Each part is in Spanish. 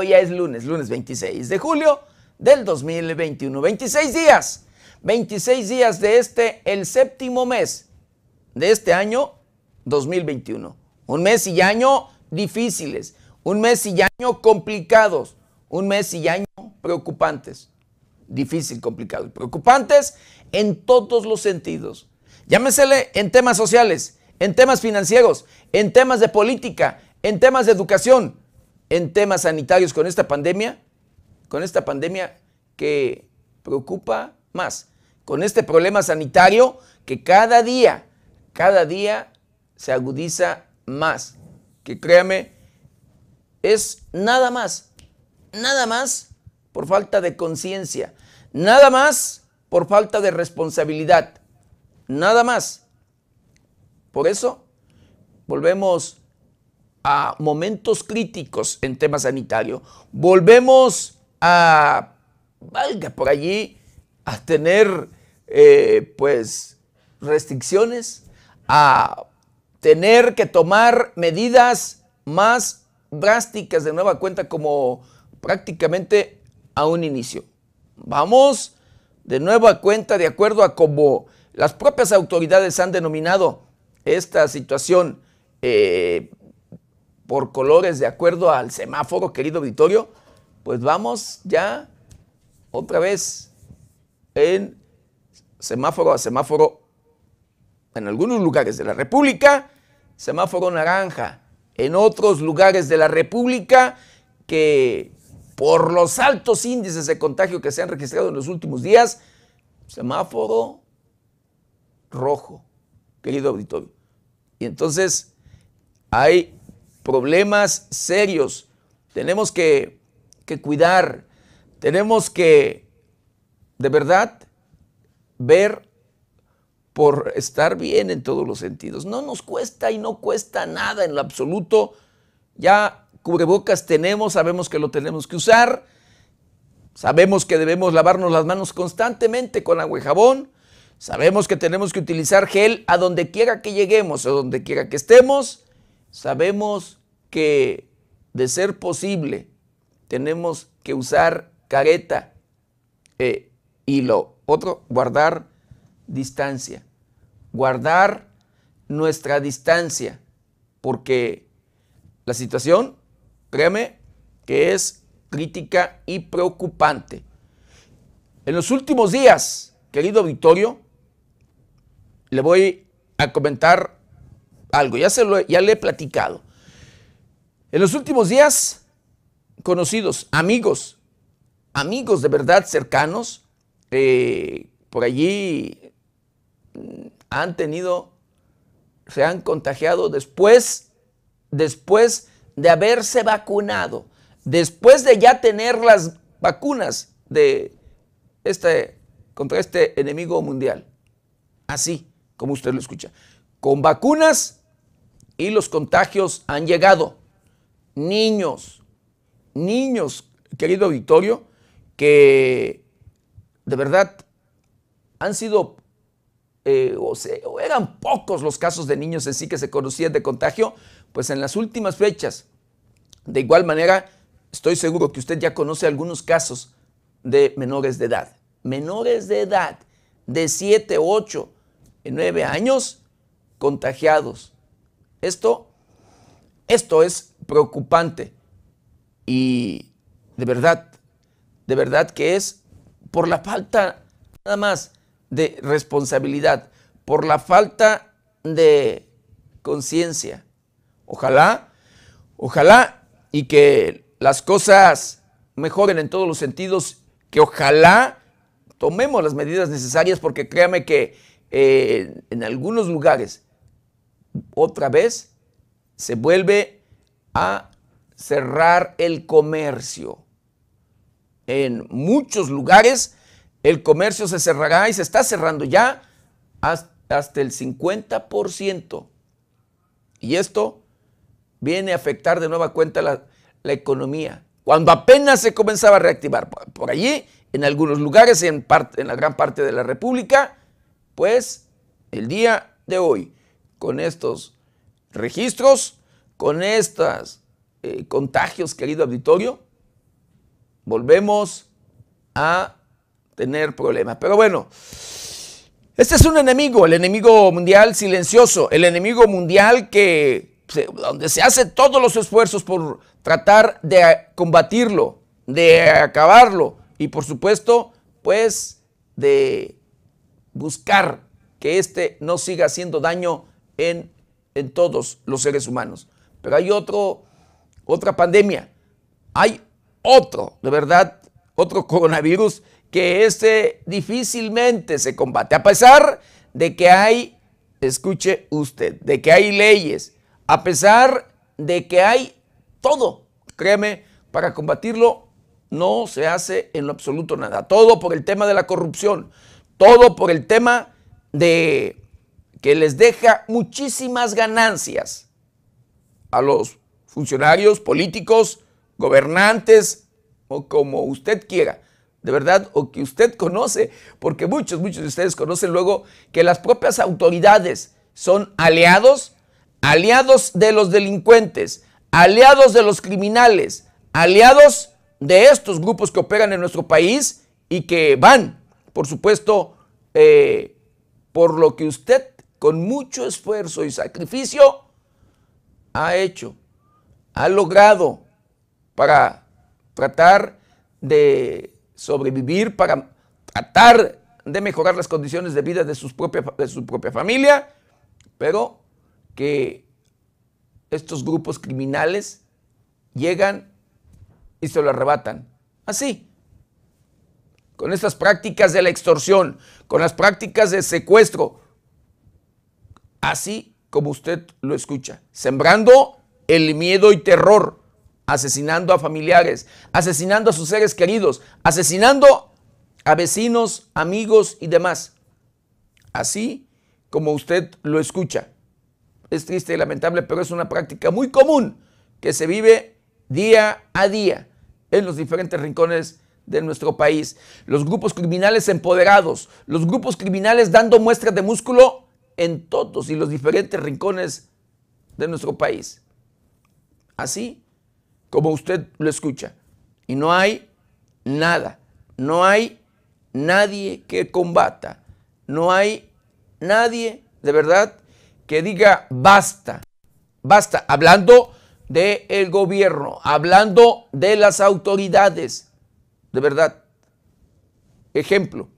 Hoy es lunes, lunes 26 de julio del 2021. 26 días, 26 días de este, el séptimo mes de este año 2021. Un mes y año difíciles, un mes y año complicados, un mes y año preocupantes. Difícil, complicado y preocupantes en todos los sentidos. Llámesele en temas sociales, en temas financieros, en temas de política, en temas de educación, en temas sanitarios con esta pandemia, con esta pandemia que preocupa más, con este problema sanitario que cada día, cada día se agudiza más, que créame, es nada más, nada más por falta de conciencia, nada más por falta de responsabilidad, nada más. Por eso, volvemos a momentos críticos en tema sanitario. Volvemos a, valga por allí, a tener eh, pues restricciones, a tener que tomar medidas más drásticas de nueva cuenta como prácticamente a un inicio. Vamos de nueva cuenta de acuerdo a como las propias autoridades han denominado esta situación eh, por colores de acuerdo al semáforo, querido auditorio, pues vamos ya otra vez en semáforo a semáforo en algunos lugares de la República, semáforo naranja, en otros lugares de la República que por los altos índices de contagio que se han registrado en los últimos días, semáforo rojo, querido auditorio. Y entonces hay problemas serios. Tenemos que, que cuidar, tenemos que de verdad ver por estar bien en todos los sentidos. No nos cuesta y no cuesta nada en lo absoluto. Ya cubrebocas tenemos, sabemos que lo tenemos que usar, sabemos que debemos lavarnos las manos constantemente con agua y jabón, sabemos que tenemos que utilizar gel a donde quiera que lleguemos o donde quiera que estemos, Sabemos que de ser posible tenemos que usar careta eh, y lo otro, guardar distancia. Guardar nuestra distancia porque la situación, créeme, que es crítica y preocupante. En los últimos días, querido Victorio, le voy a comentar algo, ya, se lo, ya le he platicado. En los últimos días, conocidos, amigos, amigos de verdad cercanos, eh, por allí mm, han tenido, se han contagiado después, después de haberse vacunado, después de ya tener las vacunas de este, contra este enemigo mundial. Así como usted lo escucha. Con vacunas y los contagios han llegado. Niños, niños, querido auditorio, que de verdad han sido eh, o, o, eran pocos los casos de niños en sí que se conocían de contagio, pues en las últimas fechas, de igual manera, estoy seguro que usted ya conoce algunos casos de menores de edad. Menores de edad de 7, 8, 9 años contagiados esto, esto es preocupante y de verdad, de verdad que es por la falta nada más de responsabilidad, por la falta de conciencia. Ojalá, ojalá y que las cosas mejoren en todos los sentidos, que ojalá tomemos las medidas necesarias porque créame que eh, en algunos lugares otra vez se vuelve a cerrar el comercio. En muchos lugares el comercio se cerrará y se está cerrando ya hasta el 50%. Y esto viene a afectar de nueva cuenta la, la economía. Cuando apenas se comenzaba a reactivar por allí, en algunos lugares, en, en la gran parte de la República, pues el día de hoy con estos registros, con estos eh, contagios, querido auditorio, volvemos a tener problemas. Pero bueno, este es un enemigo, el enemigo mundial silencioso, el enemigo mundial que donde se hace todos los esfuerzos por tratar de combatirlo, de acabarlo y por supuesto, pues de buscar que este no siga haciendo daño en, todos los seres humanos. Pero hay otro, otra pandemia, hay otro, de verdad, otro coronavirus que este difícilmente se combate, a pesar de que hay, escuche usted, de que hay leyes, a pesar de que hay todo, créeme, para combatirlo no se hace en lo absoluto nada. Todo por el tema de la corrupción, todo por el tema de que les deja muchísimas ganancias a los funcionarios políticos, gobernantes o como usted quiera, de verdad, o que usted conoce, porque muchos, muchos de ustedes conocen luego que las propias autoridades son aliados, aliados de los delincuentes, aliados de los criminales, aliados de estos grupos que operan en nuestro país y que van, por supuesto, eh, por lo que usted con mucho esfuerzo y sacrificio, ha hecho, ha logrado para tratar de sobrevivir, para tratar de mejorar las condiciones de vida de, sus de su propia familia, pero que estos grupos criminales llegan y se lo arrebatan. Así, con estas prácticas de la extorsión, con las prácticas de secuestro, así como usted lo escucha, sembrando el miedo y terror, asesinando a familiares, asesinando a sus seres queridos, asesinando a vecinos, amigos y demás. Así como usted lo escucha. Es triste y lamentable, pero es una práctica muy común que se vive día a día en los diferentes rincones de nuestro país. Los grupos criminales empoderados, los grupos criminales dando muestras de músculo en todos y los diferentes rincones de nuestro país. Así como usted lo escucha. Y no hay nada, no hay nadie que combata, no hay nadie de verdad que diga basta, basta, hablando del el gobierno, hablando de las autoridades, de verdad. Ejemplo,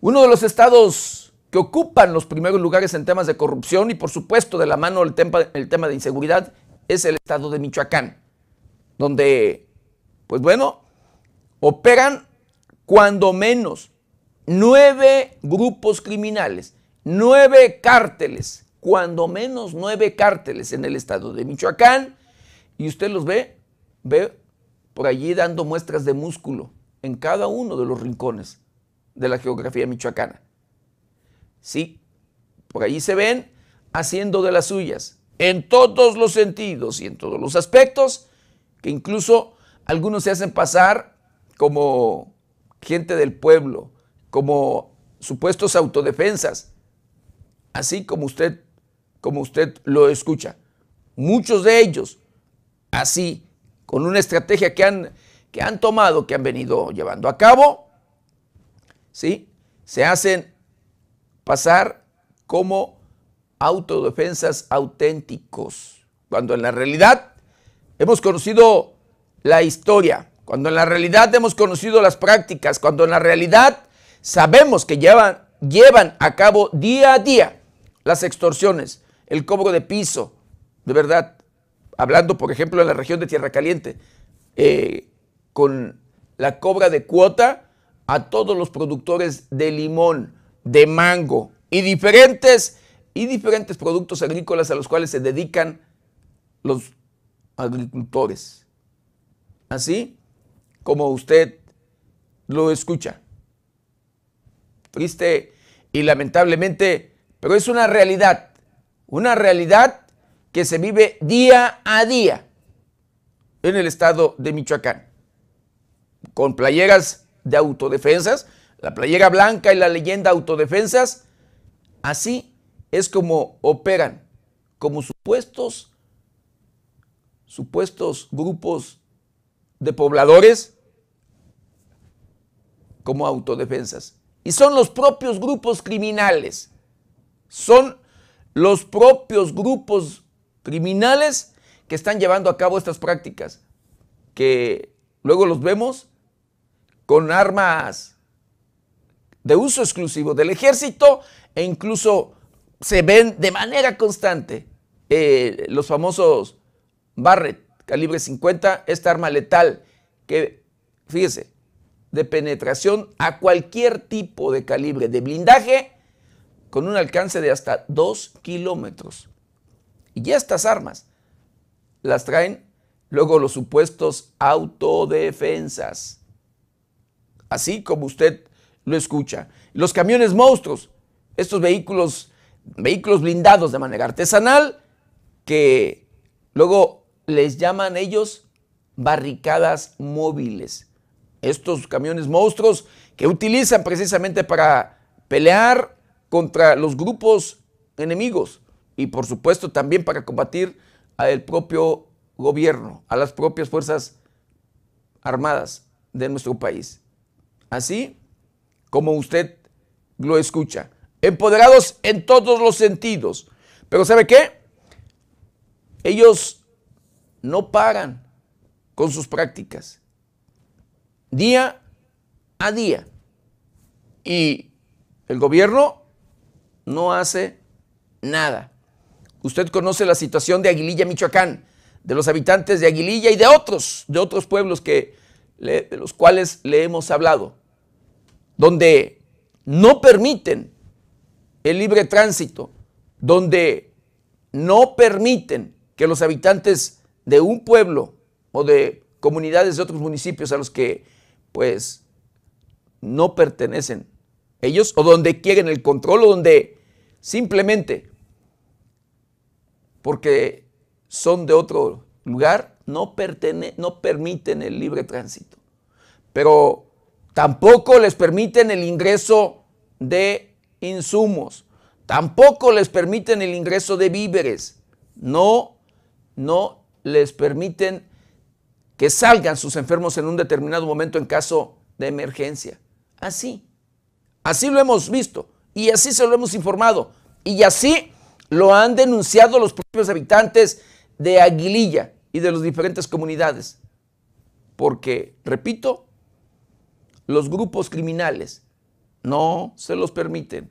uno de los estados que ocupan los primeros lugares en temas de corrupción y por supuesto de la mano el tema, tema de inseguridad es el estado de Michoacán, donde, pues bueno, operan cuando menos nueve grupos criminales, nueve cárteles, cuando menos nueve cárteles en el estado de Michoacán, y usted los ve, ve por allí dando muestras de músculo en cada uno de los rincones de la geografía michoacana. Sí, por ahí se ven haciendo de las suyas, en todos los sentidos y en todos los aspectos, que incluso algunos se hacen pasar como gente del pueblo, como supuestos autodefensas, así como usted, como usted lo escucha. Muchos de ellos, así, con una estrategia que han, que han tomado, que han venido llevando a cabo, ¿sí? se hacen pasar como autodefensas auténticos, cuando en la realidad hemos conocido la historia, cuando en la realidad hemos conocido las prácticas, cuando en la realidad sabemos que llevan, llevan a cabo día a día las extorsiones, el cobro de piso, de verdad, hablando por ejemplo en la región de Tierra Caliente, eh, con la cobra de cuota a todos los productores de limón, de mango y diferentes, y diferentes productos agrícolas a los cuales se dedican los agricultores. Así como usted lo escucha. Triste y lamentablemente, pero es una realidad, una realidad que se vive día a día en el estado de Michoacán, con playeras de autodefensas, la playera blanca y la leyenda autodefensas, así es como operan, como supuestos, supuestos grupos de pobladores, como autodefensas. Y son los propios grupos criminales, son los propios grupos criminales que están llevando a cabo estas prácticas, que luego los vemos con armas de uso exclusivo del ejército e incluso se ven de manera constante eh, los famosos Barrett calibre 50, esta arma letal que, fíjese, de penetración a cualquier tipo de calibre de blindaje con un alcance de hasta 2 kilómetros. Y ya estas armas las traen luego los supuestos autodefensas. Así como usted lo escucha. Los camiones monstruos, estos vehículos, vehículos blindados de manera artesanal, que luego les llaman ellos barricadas móviles. Estos camiones monstruos que utilizan precisamente para pelear contra los grupos enemigos y por supuesto también para combatir al propio gobierno, a las propias fuerzas armadas de nuestro país. Así, como usted lo escucha. Empoderados en todos los sentidos. Pero ¿sabe qué? Ellos no paran con sus prácticas. Día a día. Y el gobierno no hace nada. Usted conoce la situación de Aguililla, Michoacán, de los habitantes de Aguililla y de otros, de otros pueblos que, de los cuales le hemos hablado donde no permiten el libre tránsito, donde no permiten que los habitantes de un pueblo o de comunidades de otros municipios a los que pues no pertenecen ellos o donde quieren el control o donde simplemente porque son de otro lugar no, no permiten el libre tránsito. Pero Tampoco les permiten el ingreso de insumos. Tampoco les permiten el ingreso de víveres. No, no les permiten que salgan sus enfermos en un determinado momento en caso de emergencia. Así. Así lo hemos visto. Y así se lo hemos informado. Y así lo han denunciado los propios habitantes de Aguililla y de las diferentes comunidades. Porque, repito, los grupos criminales no se los permiten,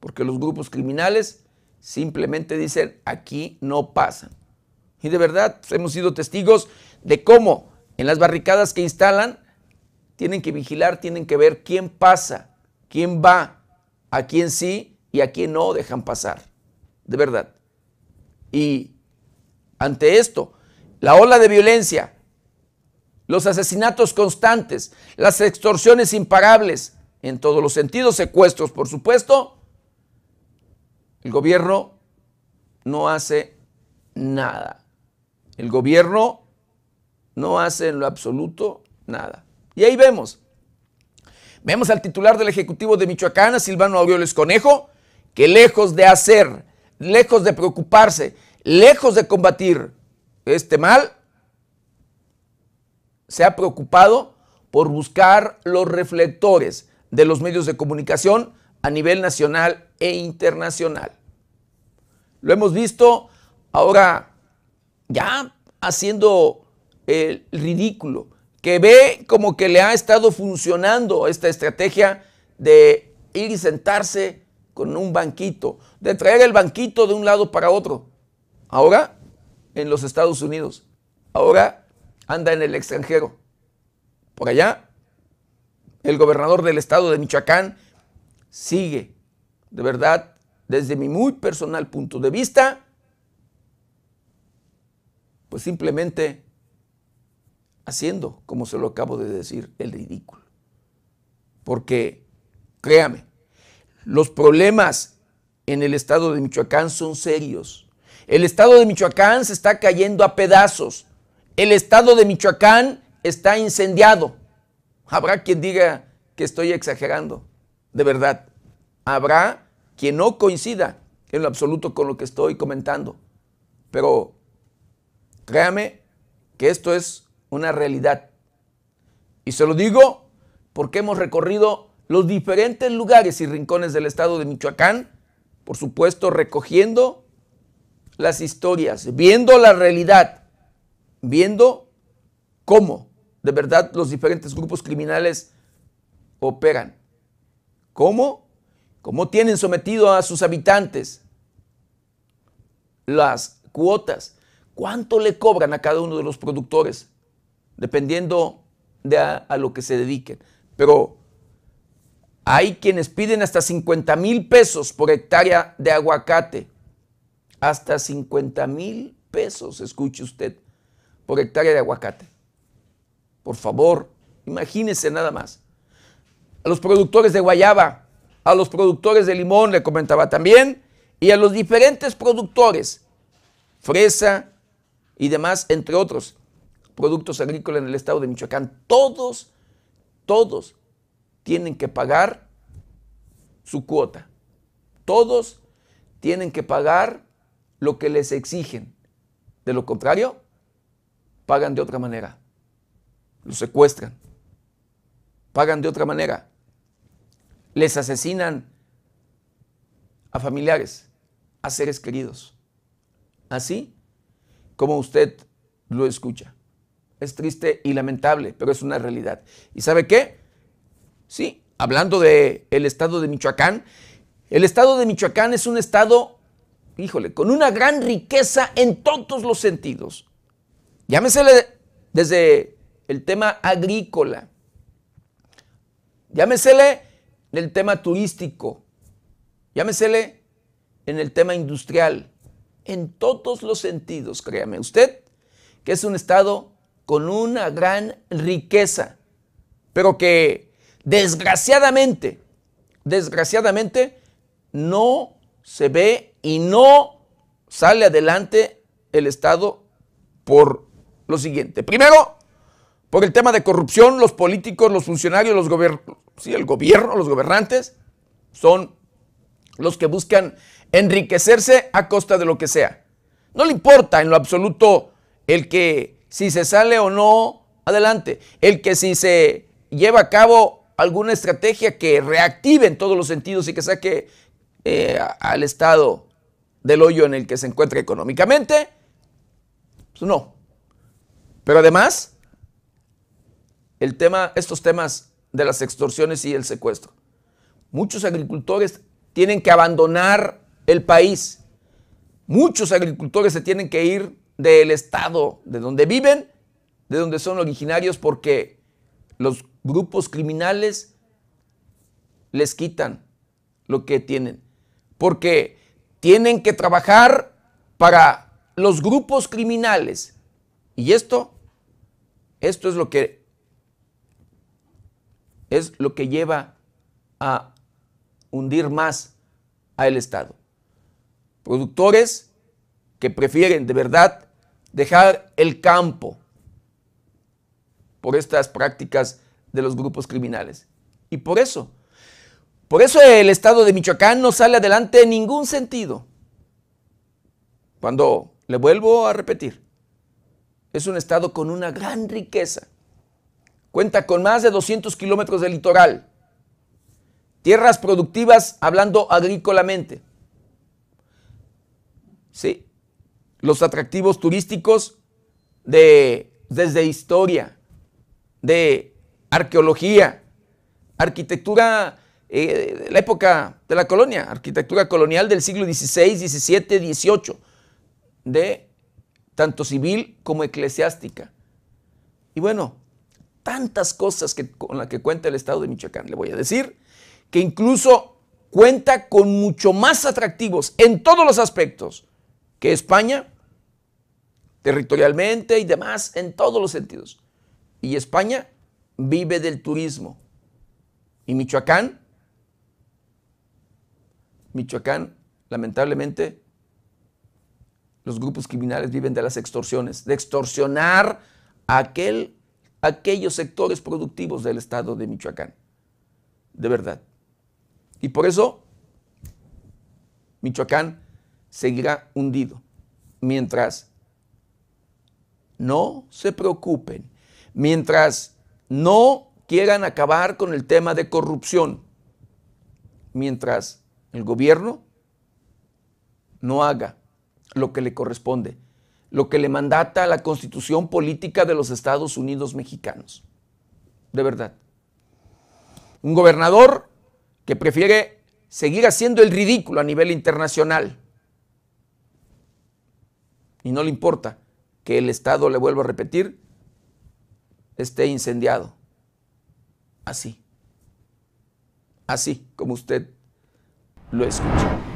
porque los grupos criminales simplemente dicen, aquí no pasan. Y de verdad pues, hemos sido testigos de cómo en las barricadas que instalan tienen que vigilar, tienen que ver quién pasa, quién va, a quién sí y a quién no dejan pasar. De verdad. Y ante esto, la ola de violencia los asesinatos constantes, las extorsiones imparables, en todos los sentidos, secuestros, por supuesto, el gobierno no hace nada. El gobierno no hace en lo absoluto nada. Y ahí vemos. Vemos al titular del Ejecutivo de Michoacán, Silvano Aureoles Conejo, que lejos de hacer, lejos de preocuparse, lejos de combatir este mal, se ha preocupado por buscar los reflectores de los medios de comunicación a nivel nacional e internacional. Lo hemos visto ahora ya haciendo el ridículo, que ve como que le ha estado funcionando esta estrategia de ir y sentarse con un banquito, de traer el banquito de un lado para otro. Ahora en los Estados Unidos, ahora anda en el extranjero. Por allá, el gobernador del estado de Michoacán sigue, de verdad, desde mi muy personal punto de vista, pues simplemente haciendo, como se lo acabo de decir, el ridículo. Porque, créame, los problemas en el estado de Michoacán son serios. El estado de Michoacán se está cayendo a pedazos. El estado de Michoacán está incendiado. Habrá quien diga que estoy exagerando, de verdad. Habrá quien no coincida en lo absoluto con lo que estoy comentando. Pero créame que esto es una realidad. Y se lo digo porque hemos recorrido los diferentes lugares y rincones del estado de Michoacán, por supuesto recogiendo las historias, viendo la realidad viendo cómo de verdad los diferentes grupos criminales operan. ¿Cómo? ¿Cómo tienen sometido a sus habitantes las cuotas? ¿Cuánto le cobran a cada uno de los productores? Dependiendo de a, a lo que se dediquen. Pero hay quienes piden hasta 50 mil pesos por hectárea de aguacate. Hasta 50 mil pesos, escuche usted por hectárea de aguacate. Por favor, imagínense nada más. A los productores de guayaba, a los productores de limón, le comentaba también, y a los diferentes productores, fresa y demás, entre otros, productos agrícolas en el estado de Michoacán. Todos, todos tienen que pagar su cuota. Todos tienen que pagar lo que les exigen. De lo contrario, pagan de otra manera. Los secuestran. Pagan de otra manera. Les asesinan a familiares, a seres queridos. Así como usted lo escucha. Es triste y lamentable, pero es una realidad. ¿Y sabe qué? Sí, hablando del el estado de Michoacán, el estado de Michoacán es un estado, híjole, con una gran riqueza en todos los sentidos. Llámesele desde el tema agrícola, llámesele en el tema turístico, llámesele en el tema industrial, en todos los sentidos, créame usted, que es un estado con una gran riqueza, pero que desgraciadamente, desgraciadamente, no se ve y no sale adelante el Estado por lo siguiente. Primero, por el tema de corrupción, los políticos, los funcionarios, los gobiernos, sí, el gobierno, los gobernantes, son los que buscan enriquecerse a costa de lo que sea. No le importa en lo absoluto el que si se sale o no adelante, el que si se lleva a cabo alguna estrategia que reactive en todos los sentidos y que saque eh, al Estado del hoyo en el que se encuentra económicamente, pues no, pero además, el tema, estos temas de las extorsiones y el secuestro. Muchos agricultores tienen que abandonar el país. Muchos agricultores se tienen que ir del estado, de donde viven, de donde son originarios, porque los grupos criminales les quitan lo que tienen. Porque tienen que trabajar para los grupos criminales y esto, esto es lo que es lo que lleva a hundir más al Estado. Productores que prefieren de verdad dejar el campo por estas prácticas de los grupos criminales. Y por eso, por eso el Estado de Michoacán no sale adelante en ningún sentido. Cuando le vuelvo a repetir, es un estado con una gran riqueza. Cuenta con más de 200 kilómetros de litoral. Tierras productivas, hablando agrícolamente. ¿Sí? Los atractivos turísticos de, desde historia, de arqueología, arquitectura, de eh, la época de la colonia, arquitectura colonial del siglo XVI, XVII, XVIII, de tanto civil como eclesiástica. Y bueno, tantas cosas que, con las que cuenta el Estado de Michoacán, le voy a decir, que incluso cuenta con mucho más atractivos en todos los aspectos que España, territorialmente y demás, en todos los sentidos. Y España vive del turismo. Y Michoacán, Michoacán, lamentablemente, los grupos criminales viven de las extorsiones, de extorsionar aquel, aquellos sectores productivos del estado de Michoacán. De verdad. Y por eso Michoacán seguirá hundido mientras no se preocupen, mientras no quieran acabar con el tema de corrupción, mientras el gobierno no haga lo que le corresponde, lo que le mandata la constitución política de los Estados Unidos mexicanos. De verdad. Un gobernador que prefiere seguir haciendo el ridículo a nivel internacional. Y no le importa que el Estado, le vuelva a repetir, esté incendiado. Así. Así como usted lo escucha.